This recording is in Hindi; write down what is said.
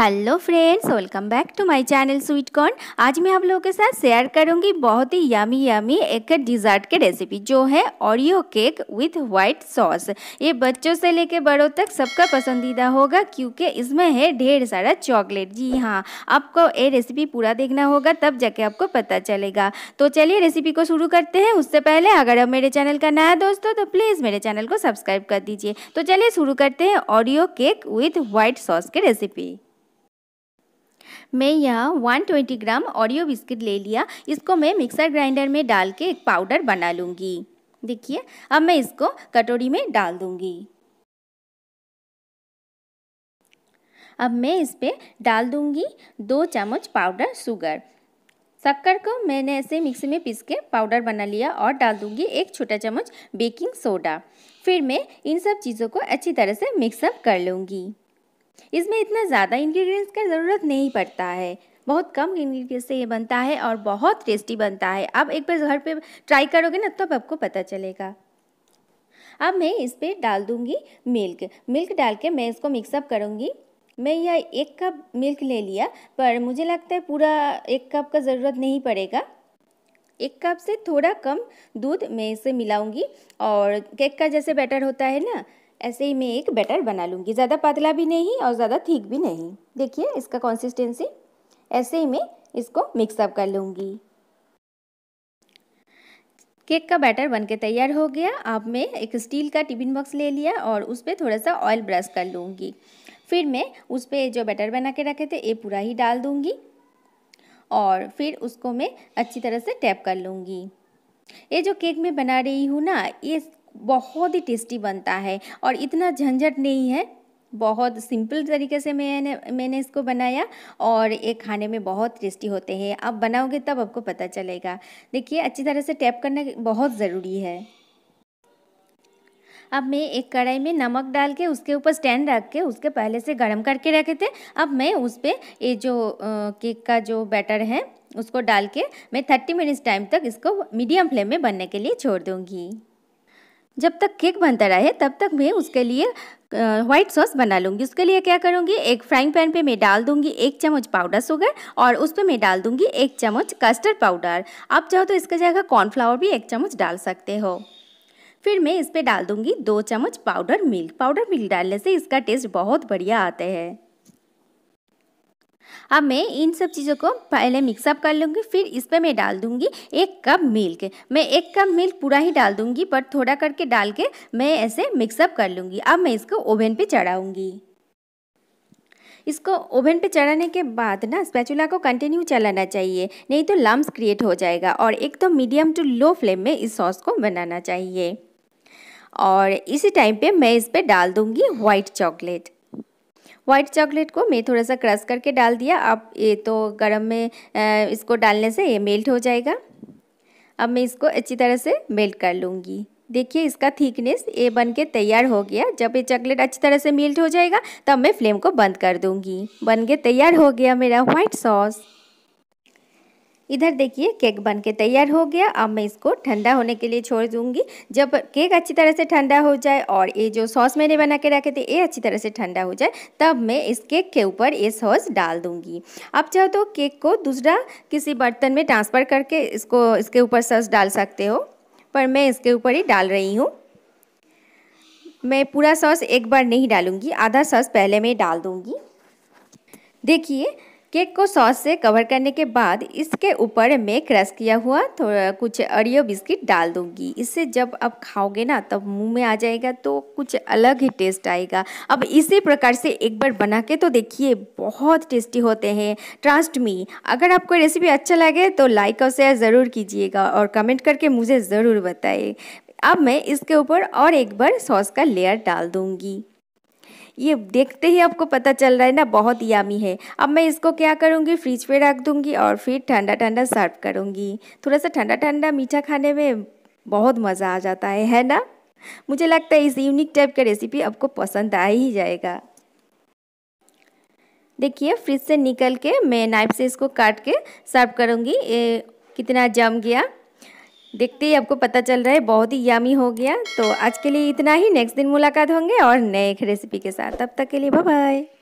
hello friends welcome back to my channel sweet corn आज मैं आप लोगों के साथ शेयर करूंगी बहुत ही यमी यमी एक डिज़र्ट के रेसिपी जो है Oreo cake with white sauce ये बच्चों से लेके बड़ों तक सबका पसंदीदा होगा क्योंकि इसमें है ढेर सारा चॉकलेट जी हाँ आपको ये रेसिपी पूरा देखना होगा तब जाके आपको पता चलेगा तो चलिए रेसिपी को शुरू करते हैं उससे पहले अगर आप मेरे चैनल का नया दोस्तों तो प्लीज़ मेरे चैनल को सब्सक्राइब कर दीजिए तो चलिए शुरू करते हैं Oreo cake with white sauce की रेसिपी मैं यहाँ 120 ग्राम ऑरियो बिस्किट ले लिया इसको मैं मिक्सर ग्राइंडर में डाल के एक पाउडर बना लूँगी देखिए अब मैं इसको कटोरी में डाल दूँगी अब मैं इस पर डाल दूँगी दो चम्मच पाउडर शुगर शक्कर को मैंने ऐसे मिक्सी में पीस के पाउडर बना लिया और डाल दूँगी एक छोटा चम्मच बेकिंग सोडा फिर मैं इन सब चीज़ों को अच्छी तरह से मिक्सअप कर लूँगी इसमें इतना ज़्यादा इंग्रेडिएंट्स का ज़रूरत नहीं पड़ता है बहुत कम इंग्रेडिएंट से ये बनता है और बहुत टेस्टी बनता है अब एक बार घर पे ट्राई करोगे ना तब आपको पता चलेगा अब मैं इस पर डाल दूँगी मिल्क मिल्क डाल के मैं इसको मिक्सअप करूँगी मैं यह एक कप मिल्क ले लिया पर मुझे लगता है पूरा एक कप का ज़रूरत नहीं पड़ेगा एक कप से थोड़ा कम दूध मैं इसे मिलाऊंगी और केक का जैसे बैटर होता है ना ऐसे ही मैं एक बैटर बना लूँगी ज़्यादा पतला भी नहीं और ज़्यादा थीक भी नहीं देखिए इसका कंसिस्टेंसी ऐसे ही मैं इसको मिक्सअप कर लूँगी केक का बैटर बनके तैयार हो गया अब मैं एक स्टील का टिफिन बॉक्स ले लिया और उस पर थोड़ा सा ऑयल ब्रश कर लूँगी फिर मैं उस पर जो बैटर बना के रखे थे ये पूरा ही डाल दूँगी और फिर उसको मैं अच्छी तरह से टैप कर लूँगी ये जो केक मैं बना रही हूँ ना ये बहुत ही टेस्टी बनता है और इतना झंझट नहीं है बहुत सिंपल तरीके से मैंने मैंने इसको बनाया और ये खाने में बहुत टेस्टी होते हैं आप बनाओगे तब आपको पता चलेगा देखिए अच्छी तरह से टैप करना बहुत ज़रूरी है अब मैं एक कढ़ाई में नमक डाल के उसके ऊपर स्टैंड रख के उसके पहले से गर्म करके रखे थे अब मैं उस पर ये जो केक का जो बैटर है उसको डाल के मैं थर्टी मिनट्स टाइम तक इसको मीडियम फ्लेम में बनने के लिए छोड़ दूँगी जब तक केक बनता रहे तब तक मैं उसके लिए व्हाइट सॉस बना लूँगी उसके लिए क्या करूँगी एक फ्राइंग पैन पे मैं डाल दूँगी एक चम्मच पाउडर शुगर और उस पर मैं डाल दूँगी एक चम्मच कस्टर्ड पाउडर आप चाहो तो इसके जगह कॉर्नफ्लावर भी एक चम्मच डाल सकते हो फिर मैं इस पर डाल दूँगी दो चम्मच पाउडर मिल्क पाउडर मिल्क डालने से इसका टेस्ट बहुत बढ़िया आता है अब मैं इन सब चीज़ों को पहले मिक्सअप कर लूँगी फिर इस पर मैं डाल दूँगी एक कप मिल्क मैं एक कप मिल्क पूरा ही डाल दूँगी पर थोड़ा करके डाल के मैं ऐसे मिक्सअप कर लूँगी अब मैं इसको ओवन पे चढ़ाऊँगी इसको ओवन पे चढ़ाने के बाद ना स्पैचुला को कंटिन्यू चलाना चाहिए नहीं तो लम्ब क्रिएट हो जाएगा और एक तो मीडियम टू लो फ्लेम में इस सॉस को बनाना चाहिए और इसी टाइम पे मैं इस पर डाल दूँगी वाइट चॉकलेट वाइट चॉकलेट को मैं थोड़ा सा क्रश करके डाल दिया अब ये तो गर्म में इसको डालने से ये मेल्ट हो जाएगा अब मैं इसको अच्छी तरह से मेल्ट कर लूँगी देखिए इसका थिकनेस ये बन के तैयार हो गया जब ये चॉकलेट अच्छी तरह से मेल्ट हो जाएगा तब मैं फ्लेम को बंद कर दूँगी बन के तैयार हो गया मेरा वाइट सॉस इधर देखिए केक बन के तैयार हो गया अब मैं इसको ठंडा होने के लिए छोड़ दूँगी जब केक अच्छी तरह से ठंडा हो जाए और ये जो सॉस मैंने बना के रखे थे ये अच्छी तरह से ठंडा हो जाए तब मैं इस केक के ऊपर ये सॉस डाल दूँगी आप चाहो तो केक को दूसरा किसी बर्तन में ट्रांसफ़र करके इसको इसके ऊपर सॉस डाल सकते हो पर मैं इसके ऊपर ही डाल रही हूँ मैं पूरा सॉस एक बार नहीं डालूँगी आधा सॉस पहले मैं डाल दूँगी देखिए केक को सॉस से कवर करने के बाद इसके ऊपर मैं क्रश किया हुआ थोड़ा कुछ अरियो बिस्किट डाल दूंगी इससे जब आप खाओगे ना तब मुंह में आ जाएगा तो कुछ अलग ही टेस्ट आएगा अब इसी प्रकार से एक बार बना के तो देखिए बहुत टेस्टी होते हैं ट्रस्ट मी अगर आपको रेसिपी अच्छा लगे तो लाइक और शेयर ज़रूर कीजिएगा और कमेंट करके मुझे ज़रूर बताए अब मैं इसके ऊपर और एक बार सॉस का लेयर डाल दूँगी ये देखते ही आपको पता चल रहा है ना बहुत यामी है अब मैं इसको क्या करूँगी फ्रिज पे रख दूँगी और फिर ठंडा ठंडा सर्व करूँगी थोड़ा सा ठंडा ठंडा मीठा खाने में बहुत मज़ा आ जाता है है ना मुझे लगता है इस यूनिक टाइप का रेसिपी आपको पसंद आ ही जाएगा देखिए फ्रिज से निकल के मैं नाइफ से इसको काट के सर्व करूँगी कितना जम गया देखते ही आपको पता चल रहा है बहुत ही यामी हो गया तो आज के लिए इतना ही नेक्स्ट दिन मुलाकात होंगे और नए एक रेसिपी के साथ तब तक के लिए बाय बाय